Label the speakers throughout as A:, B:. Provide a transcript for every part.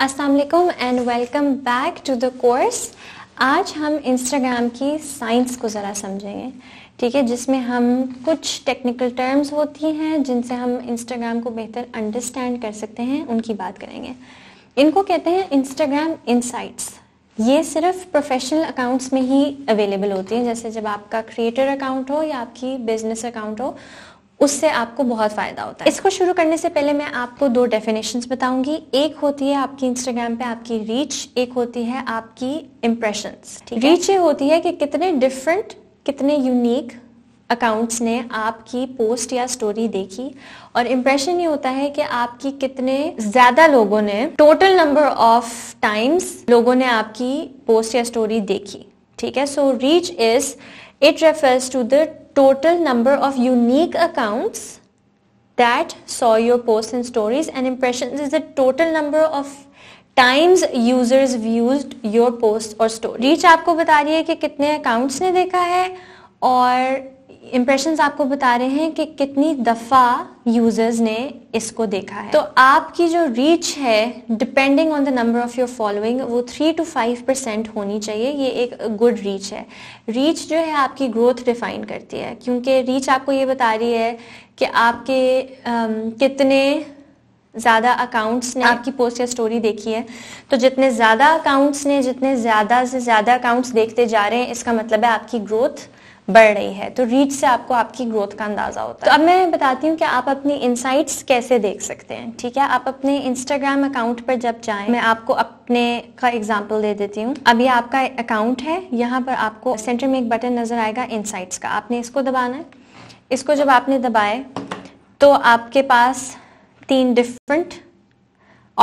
A: अस्सलाम वालेकुम and welcome back to the course आज हम इंस्टाग्राम की साइंस को ज़रा समझेंगे ठीक है जिसमें हम कुछ टेक्निकल टर्म्स होती हैं जिनसे हम इंस्टाग्राम को बेहतर अंडरस्टैंड कर सकते हैं उनकी बात करेंगे इनको कहते हैं इंस्टाग्राम इंसाइट्स ये सिर्फ प्रोफेशनल अकाउंट्स में ही अवेलेबल होती हैं जैसे जब आपका क्रिएटर अकाउंट हो या आपकी बिजनेस अकाउंट हो उससे आपको बहुत फ़ायदा होता है इसको शुरू करने से पहले मैं आपको दो डेफिनेशंस बताऊंगी एक होती है आपकी इंस्टाग्राम पे आपकी रीच एक होती है आपकी इम्प्रेशन रीच ये होती है कि कितने डिफरेंट कितने यूनिक अकाउंट्स ने आपकी पोस्ट या स्टोरी देखी और इम्प्रेशन ये होता है कि आपकी कितने ज्यादा लोगों ने टोटल नंबर ऑफ टाइम्स लोगों ने आपकी पोस्ट या स्टोरी देखी ठीक है so reach is It refers to the total number of unique accounts that saw your posts and stories and impressions is the total number of times users viewed your posts or stories. Reach आपको बता रही है कि कितने accounts ने देखा है और इम्प्रेशन आपको बता रहे हैं कि कितनी दफ़ा यूजर्स ने इसको देखा है तो आपकी जो रीच है depending on the number of your following वो थ्री टू फाइव परसेंट होनी चाहिए ये एक गुड रीच है रीच जो है आपकी ग्रोथ डिफाइन करती है क्योंकि रीच आपको ये बता रही है कि आपके um, कितने ज़्यादा अकाउंट्स ने आपकी पोस्ट या स्टोरी देखी है तो जितने ज़्यादा अकाउंट्स ने जितने ज़्यादा से ज़्यादा अकाउंट्स देखते जा रहे हैं इसका मतलब है आपकी ग्रोथ बढ़ रही है तो रीच से आपको आपकी ग्रोथ का अंदाजा होता है तो अब मैं बताती हूँ कि आप अपनी इंसाइट्स कैसे देख सकते हैं ठीक है आप अपने इंस्टाग्राम अकाउंट पर जब जाए मैं आपको अपने का एग्जाम्पल दे देती हूँ अब आपका अकाउंट है यहाँ पर आपको सेंटर में एक बटन नजर आएगा इंसाइट्स का आपने इसको दबाना है इसको जब आपने दबाए तो आपके पास तीन डिफरेंट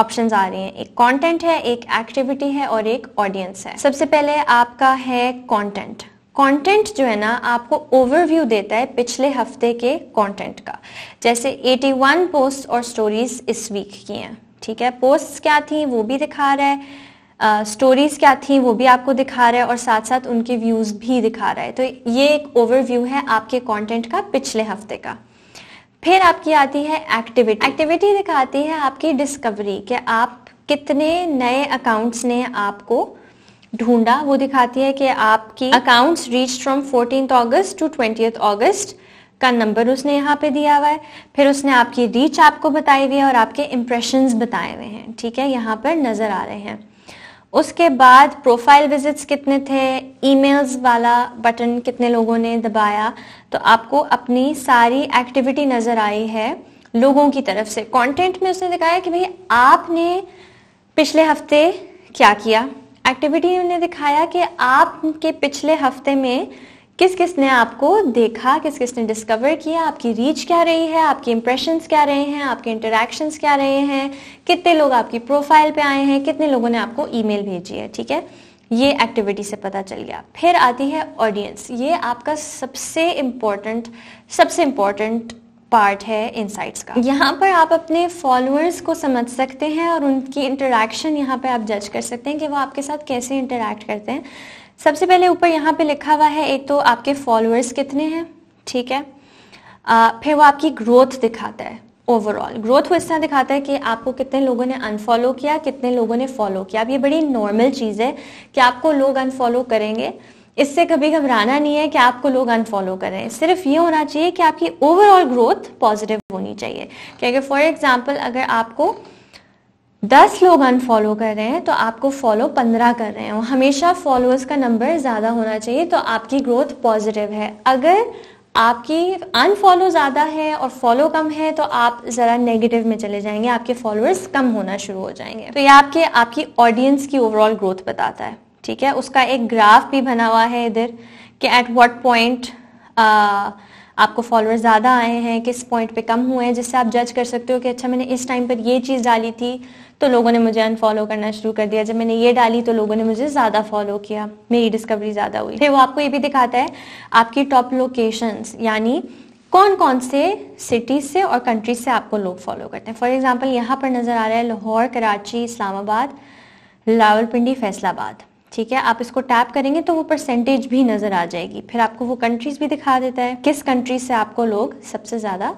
A: ऑप्शंस आ रही हैं एक कंटेंट है एक एक्टिविटी है और एक ऑडियंस है सबसे पहले आपका है कंटेंट कंटेंट जो है ना आपको ओवरव्यू देता है पिछले हफ्ते के कंटेंट का जैसे 81 पोस्ट और स्टोरीज इस वीक की हैं ठीक है पोस्ट क्या थी वो भी दिखा रहा है स्टोरीज uh, क्या थी वो भी आपको दिखा रहा है और साथ साथ उनके व्यूज भी दिखा रहा है तो ये एक ओवरव्यू है आपके कंटेंट का पिछले हफ्ते का फिर आपकी आती है एक्टिविटी एक्टिविटी दिखाती है आपकी डिस्कवरी कि आप कितने नए अकाउंट्स ने आपको ढूंढा वो दिखाती है कि आपकी accounts reach from fourteen August to twenty August का नंबर उसने यहाँ पे दिया हुआ है फिर उसने आपकी रीच आपको बताई हुई है और आपके इम्प्रेशन बताए हुए हैं ठीक है यहाँ पर नज़र आ रहे हैं उसके बाद प्रोफाइल विजिट्स कितने थे ईमेल्स वाला बटन कितने लोगों ने दबाया तो आपको अपनी सारी एक्टिविटी नज़र आई है लोगों की तरफ से कंटेंट में उसने दिखाया कि भाई आपने पिछले हफ्ते क्या किया एक्टिविटी ने दिखाया कि आपके पिछले हफ्ते में किस किस ने आपको देखा किस किस ने डिस्कवर किया आपकी रीच क्या रही है आपकी इंप्रेशन क्या रहे हैं आपके इंटरेक्शन क्या रहे हैं कितने लोग आपकी प्रोफाइल पे आए हैं कितने लोगों ने आपको ईमेल भेजी है ठीक है ये एक्टिविटी से पता चल गया फिर आती है ऑडियंस ये आपका सबसे इम्पोर्टेंट सबसे इम्पोर्टेंट पार्ट है इनसाइट्स का यहाँ पर आप अपने फॉलोअर्स को समझ सकते हैं और उनकी इंटरेक्शन यहाँ पर आप जज कर सकते हैं कि वो आपके साथ कैसे इंटरेक्ट करते हैं सबसे पहले ऊपर यहाँ पे लिखा हुआ है एक तो आपके फॉलोअर्स कितने हैं ठीक है आ, फिर वो आपकी ग्रोथ दिखाता है ओवरऑल ग्रोथ वो इस तरह दिखाता है कि आपको कितने लोगों ने अनफॉलो किया कितने लोगों ने फॉलो किया अब ये बड़ी नॉर्मल चीज़ है कि आपको लोग अनफॉलो करेंगे इससे कभी घबराना नहीं है कि आपको लोग अनफॉलो करें सिर्फ ये होना चाहिए कि आपकी ओवरऑल ग्रोथ पॉजिटिव होनी चाहिए क्योंकि फॉर एग्जाम्पल अगर आपको दस लोग अनफॉलो कर रहे हैं तो आपको फॉलो पंद्रह कर रहे हैं हमेशा फॉलोअर्स का नंबर ज़्यादा होना चाहिए तो आपकी ग्रोथ पॉजिटिव है अगर आपकी अनफॉलो ज़्यादा है और फॉलो कम है तो आप ज़रा नेगेटिव में चले जाएंगे आपके फॉलोअर्स कम होना शुरू हो जाएंगे तो ये आपके आपकी ऑडियंस की ओवरऑल ग्रोथ बताता है ठीक है उसका एक ग्राफ भी बना हुआ है इधर कि एट व्हाट पॉइंट आपको फॉलोअर्स ज़्यादा आए हैं किस पॉइंट पे कम हुए हैं जिससे आप जज कर सकते हो कि अच्छा मैंने इस टाइम पर ये चीज़ डाली थी तो लोगों ने मुझे अनफॉलो करना शुरू कर दिया जब मैंने ये डाली तो लोगों ने मुझे ज़्यादा फॉलो किया मेरी डिस्कवरी ज़्यादा हुई फिर वो आपको ये भी दिखाता है आपकी टॉप लोकेशन यानी कौन कौन से सिटी से और कंट्री से आपको लोग फॉलो करते हैं फॉर एग्जाम्पल यहाँ पर नज़र आ रहा है लाहौर कराची इस्लामाबाद रावलपिंडी फैसलाबाद ठीक है आप इसको टैप करेंगे तो वो परसेंटेज भी नज़र आ जाएगी फिर आपको वो कंट्रीज भी दिखा देता है किस कंट्री से आपको लोग सबसे ज़्यादा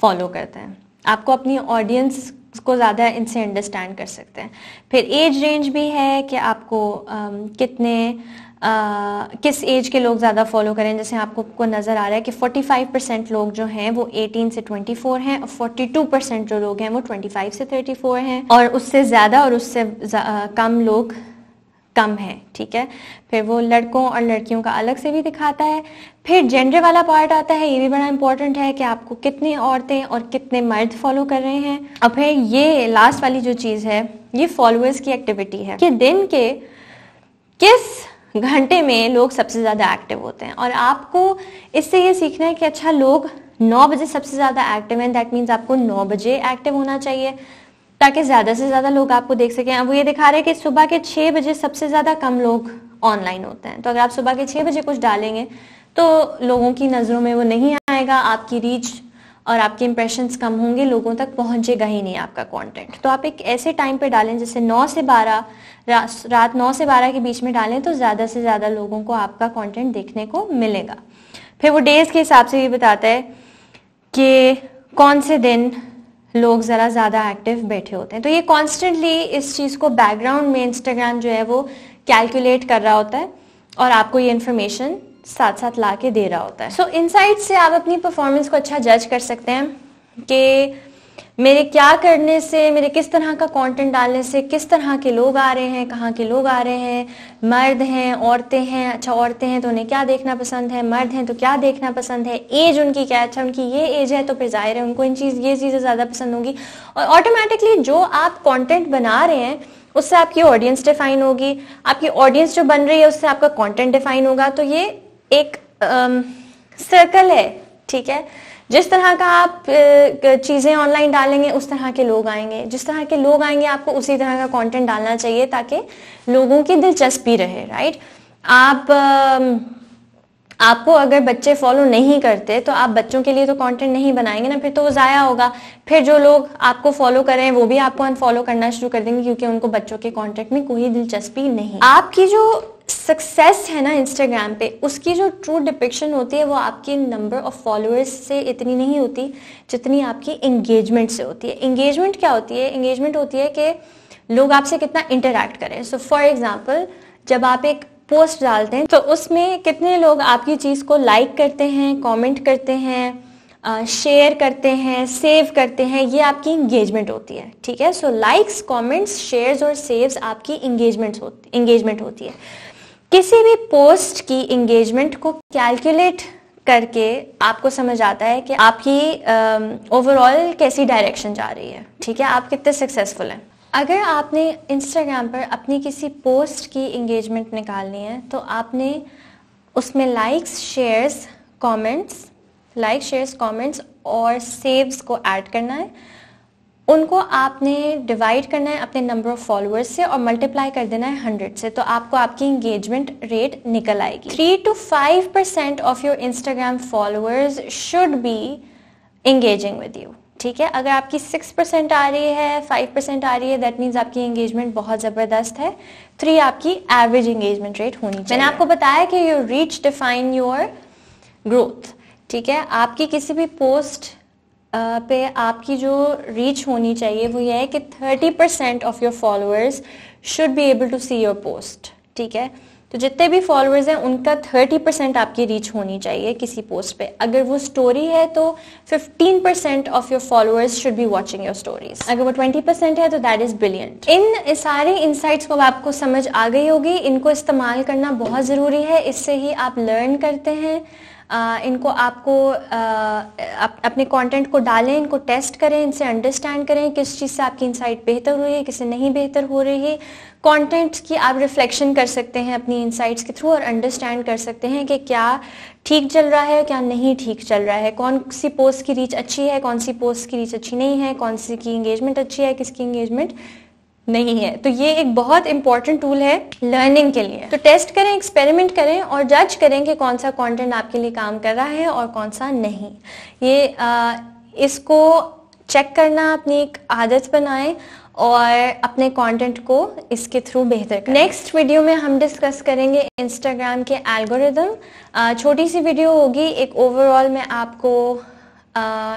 A: फॉलो करते हैं आपको अपनी ऑडियंस को ज़्यादा इनसे अंडरस्टैंड कर सकते हैं फिर एज रेंज भी है कि आपको आ, कितने आ, किस एज के लोग ज़्यादा फॉलो करें जैसे आपको को नज़र आ रहा है कि 45 परसेंट लोग जो हैं वो 18 से 24 हैं और 42 परसेंट जो लोग हैं वो 25 से 34 हैं और उससे ज़्यादा और उससे कम लोग कम है ठीक है फिर वो लड़कों और लड़कियों का अलग से भी दिखाता है फिर जेंडर वाला पार्ट आता है ये भी बड़ा इंपॉर्टेंट है कि आपको कितनी औरतें और कितने मर्द फॉलो कर रहे हैं और फिर ये लास्ट वाली जो चीज़ है ये फॉलोअर्स की एक्टिविटी है कि दिन के किस घंटे में लोग सबसे ज़्यादा एक्टिव होते हैं और आपको इससे ये सीखना है कि अच्छा लोग नौ बजे सबसे ज़्यादा एक्टिव हैं दैट मीन्स आपको नौ बजे एक्टिव होना चाहिए ताकि ज्यादा से ज्यादा लोग आपको देख सकें अब वो ये दिखा रहे हैं कि सुबह के छः बजे सबसे ज्यादा कम लोग ऑनलाइन होते हैं तो अगर आप सुबह के छः बजे कुछ डालेंगे तो लोगों की नज़रों में वो नहीं आएगा आपकी रीच और आपके इम्प्रेशंस कम होंगे लोगों तक पहुंचेगा ही नहीं आपका कंटेंट तो आप एक ऐसे टाइम पे डालें जैसे 9 से 12 रा, रात 9 से 12 के बीच में डालें तो ज़्यादा से ज़्यादा लोगों को आपका कंटेंट देखने को मिलेगा फिर वो डेज के हिसाब से भी बताता है कि कौन से दिन लोग ज़रा ज़्यादा एक्टिव बैठे होते हैं तो ये कॉन्स्टेंटली इस चीज़ को बैकग्राउंड में इंस्टाग्राम जो है वो कैलकुलेट कर रहा होता है और आपको ये इन्फॉर्मेशन साथ साथ ला के दे रहा होता है सो so, इनसाइट से आप अपनी परफॉर्मेंस को अच्छा जज कर सकते हैं कि मेरे क्या करने से मेरे किस तरह का कंटेंट डालने से किस तरह के लोग आ रहे हैं कहाँ के लोग आ रहे हैं मर्द हैं औरतें हैं अच्छा औरतें हैं तो उन्हें क्या देखना पसंद है मर्द हैं तो क्या देखना पसंद है एज उनकी क्या अच्छा उनकी ये एज है तो फिर जाहिर है उनको इन चीज़ ये चीज़ें ज़्यादा पसंद होंगी और ऑटोमेटिकली जो आप कॉन्टेंट बना रहे हैं उससे आपकी ऑडियंस डिफाइन होगी आपकी ऑडियंस जो बन रही है उससे आपका कॉन्टेंट डिफाइन होगा तो ये एक सर्कल है ठीक है जिस तरह का आप चीज़ें ऑनलाइन डालेंगे उस तरह के लोग आएंगे जिस तरह के लोग आएंगे आपको उसी तरह का कंटेंट डालना चाहिए ताकि लोगों की दिलचस्पी रहे राइट आप आपको अगर बच्चे फॉलो नहीं करते तो आप बच्चों के लिए तो कंटेंट नहीं बनाएंगे ना फिर तो वो ज़ाया होगा फिर जो लोग आपको फॉलो कर रहे हैं वो भी आपको अनफॉलो करना शुरू कर देंगे क्योंकि उनको बच्चों के कंटेंट में कोई दिलचस्पी नहीं आपकी जो सक्सेस है ना इंस्टाग्राम पे उसकी जो ट्रू डिपिक्शन होती है वो आपके नंबर ऑफ फॉलोअर्स से इतनी नहीं होती जितनी आपकी इंगेजमेंट से होती है इंगेजमेंट क्या होती है इंगेजमेंट होती है कि लोग आपसे कितना इंटरेक्ट करें सो फॉर एग्जाम्पल जब आप एक पोस्ट डालते हैं तो उसमें कितने लोग आपकी चीज़ को लाइक करते हैं कॉमेंट करते हैं शेयर करते हैं सेव करते हैं ये आपकी इंगेजमेंट होती है ठीक है सो लाइक्स कमेंट्स शेयर्स और सेव्स आपकी इंगेजमेंट होती इंगेजमेंट होती है किसी भी पोस्ट की इंगेजमेंट को कैलकुलेट करके आपको समझ आता है कि आपकी ओवरऑल um, कैसी डायरेक्शन जा रही है ठीक है आप कितने सक्सेसफुल हैं अगर आपने इंस्टाग्राम पर अपनी किसी पोस्ट की इंगेजमेंट निकालनी है तो आपने उसमें likes shares comments like shares comments और सेव्स को ऐड करना है उनको आपने डिवाइड करना है अपने नंबर ऑफ फॉलोअर्स से और मल्टीप्लाई कर देना है हंड्रेड से तो आपको आपकी इंगेजमेंट रेट निकल आएगी three to five percent of your Instagram followers should be engaging with you ठीक है अगर आपकी सिक्स परसेंट आ रही है फाइव परसेंट आ रही है दैट मीन्स आपकी एंगेजमेंट बहुत ज़बरदस्त है थ्री आपकी एवरेज इंगेजमेंट रेट होनी चाहिए मैंने आपको बताया कि you reach define your growth ठीक है आपकी किसी भी पोस्ट पे आपकी जो रीच होनी चाहिए वो ये है कि thirty percent of your followers should be able to see your post ठीक है तो जितने भी फॉलोअर्स हैं उनका थर्टी परसेंट आपकी रीच होनी चाहिए किसी पोस्ट पे अगर वो स्टोरी है तो fifteen percent of your followers should be watching your stories अगर वो ट्वेंटी परसेंट है तो दैट इज ब्रिलियंट इन सारे इंसाइट्स को आपको समझ आ गई होगी इनको इस्तेमाल करना बहुत ज़रूरी है इससे ही आप लर्न करते हैं इनको आपको अप, अपने कंटेंट को डालें इनको टेस्ट करें इनसे अंडरस्टैंड करें किस चीज़ से आपकी इंसाइट बेहतर हो रही है किससे नहीं बेहतर हो रही है कंटेंट की आप रिफ्लेक्शन कर सकते हैं अपनी इंसाइट्स के थ्रू और अंडरस्टैंड कर सकते हैं कि क्या ठीक चल रहा है क्या नहीं ठीक चल रहा है कौन सी पोस्ट की रीच अच्छी है कौन सी पोस्ट की रीच अच्छी नहीं है कौन सी की इंगेजमेंट अच्छी है किसकी इंगेजमेंट नहीं है तो ये एक बहुत इंपॉर्टेंट टूल है लर्निंग के लिए तो टेस्ट करें एक्सपेरिमेंट करें और जज करें कि कौन सा कंटेंट आपके लिए काम कर रहा है और कौन सा नहीं ये आ, इसको चेक करना अपनी एक आदत बनाएं और अपने कंटेंट को इसके थ्रू बेहतर करें नेक्स्ट वीडियो में हम डिस्कस करेंगे इंस्टाग्राम के एल्गोरिदम छोटी सी वीडियो होगी एक ओवरऑल मैं आपको आ,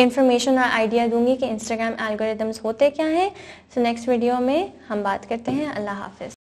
A: इन्फॉर्मेशन और आइडिया दूंगी कि इंस्टाग्राम एल्गोरिदम्स होते क्या हैं सो नेक्स्ट वीडियो में हम बात करते हैं अल्लाह हाफिज़